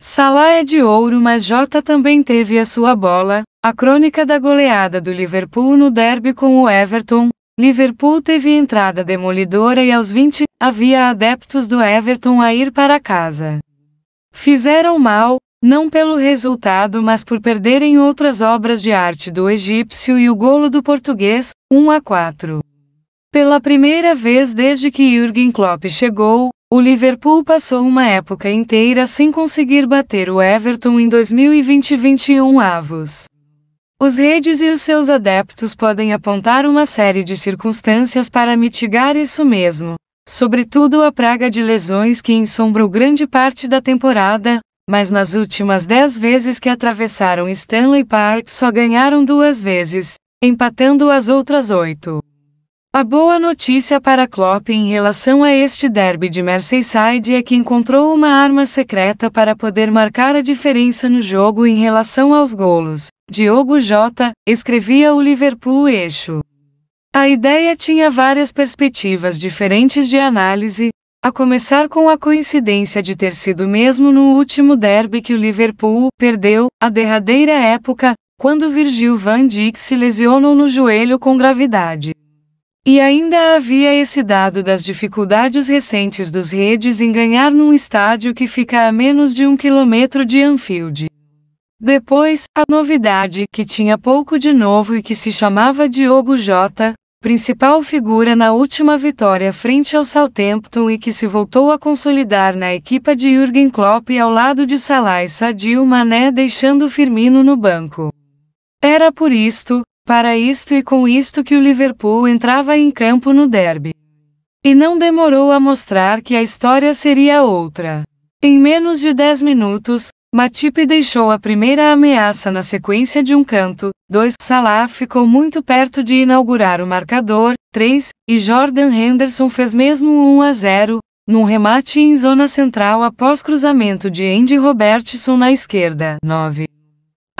Salah é de ouro mas Jota também teve a sua bola. A crônica da goleada do Liverpool no derby com o Everton. Liverpool teve entrada demolidora e aos 20, havia adeptos do Everton a ir para casa. Fizeram mal, não pelo resultado mas por perderem outras obras de arte do egípcio e o golo do português, 1 a 4. Pela primeira vez desde que Jürgen Klopp chegou, o Liverpool passou uma época inteira sem conseguir bater o Everton em 2020-21 avos. Os redes e os seus adeptos podem apontar uma série de circunstâncias para mitigar isso mesmo, sobretudo a praga de lesões que ensombrou grande parte da temporada, mas nas últimas dez vezes que atravessaram Stanley Park só ganharam duas vezes, empatando as outras oito. A boa notícia para Klopp em relação a este derby de Merseyside é que encontrou uma arma secreta para poder marcar a diferença no jogo em relação aos golos. Diogo Jota, escrevia o Liverpool Eixo. A ideia tinha várias perspectivas diferentes de análise, a começar com a coincidência de ter sido mesmo no último derby que o Liverpool perdeu, a derradeira época, quando Virgil van Dijk se lesionou no joelho com gravidade. E ainda havia esse dado das dificuldades recentes dos redes em ganhar num estádio que fica a menos de um quilômetro de Anfield. Depois, a novidade, que tinha pouco de novo e que se chamava Diogo Jota, principal figura na última vitória frente ao Southampton e que se voltou a consolidar na equipa de Jürgen Klopp ao lado de Salah e Sadio Mané deixando Firmino no banco. Era por isto, para isto e com isto que o Liverpool entrava em campo no derby. E não demorou a mostrar que a história seria outra. Em menos de 10 minutos, Matip deixou a primeira ameaça na sequência de um canto, 2 Salah ficou muito perto de inaugurar o marcador, 3 e Jordan Henderson fez mesmo 1 a 0, num remate em zona central após cruzamento de Andy Robertson na esquerda, 9.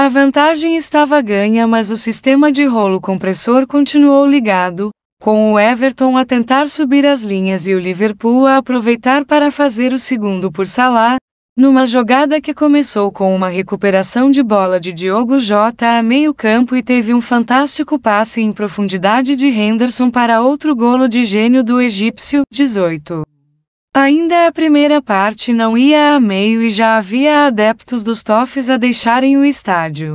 A vantagem estava ganha, mas o sistema de rolo compressor continuou ligado, com o Everton a tentar subir as linhas e o Liverpool a aproveitar para fazer o segundo por Salah, numa jogada que começou com uma recuperação de bola de Diogo Jota a meio-campo e teve um fantástico passe em profundidade de Henderson para outro golo de gênio do egípcio, 18. Ainda a primeira parte não ia a meio e já havia adeptos dos Toffs a deixarem o estádio.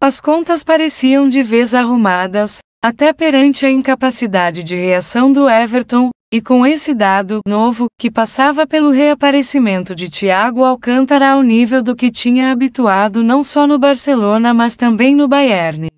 As contas pareciam de vez arrumadas, até perante a incapacidade de reação do Everton, e com esse dado novo, que passava pelo reaparecimento de Thiago Alcântara ao nível do que tinha habituado não só no Barcelona mas também no Bayern.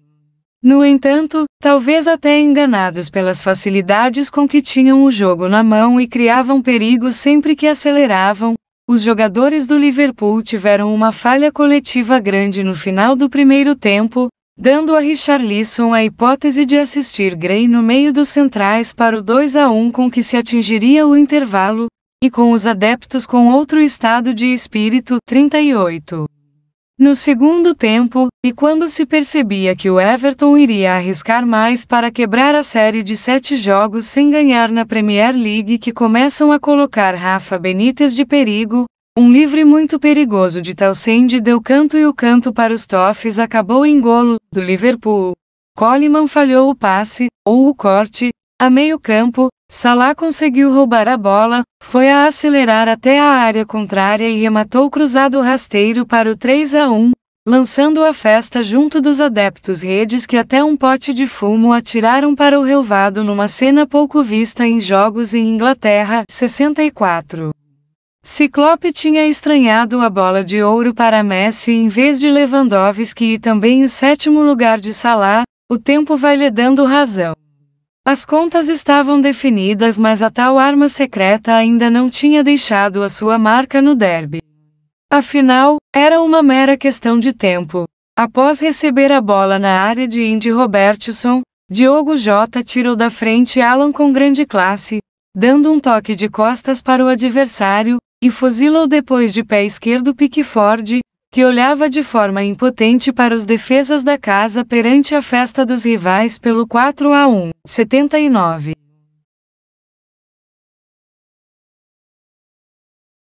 No entanto, talvez até enganados pelas facilidades com que tinham o jogo na mão e criavam perigo sempre que aceleravam, os jogadores do Liverpool tiveram uma falha coletiva grande no final do primeiro tempo, dando a Richarlison a hipótese de assistir Gray no meio dos centrais para o 2 a 1 com que se atingiria o intervalo, e com os adeptos com outro estado de espírito 38. No segundo tempo, e quando se percebia que o Everton iria arriscar mais para quebrar a série de sete jogos sem ganhar na Premier League que começam a colocar Rafa Benítez de perigo, um livre muito perigoso de Talsende deu canto e o canto para os Toffs acabou em golo, do Liverpool. Coleman falhou o passe, ou o corte, a meio campo, Salah conseguiu roubar a bola, foi a acelerar até a área contrária e rematou cruzado rasteiro para o 3 a 1, lançando a festa junto dos adeptos redes que até um pote de fumo atiraram para o relvado numa cena pouco vista em jogos em Inglaterra, 64. Ciclope tinha estranhado a bola de ouro para Messi em vez de Lewandowski e também o sétimo lugar de Salah, o tempo vai lhe dando razão. As contas estavam definidas, mas a tal arma secreta ainda não tinha deixado a sua marca no derby. Afinal, era uma mera questão de tempo. Após receber a bola na área de Indy Robertson, Diogo Jota tirou da frente Alan com grande classe, dando um toque de costas para o adversário, e fuzilou depois de pé esquerdo Pickford, que olhava de forma impotente para os defesas da casa perante a festa dos rivais pelo 4 a 1, 79.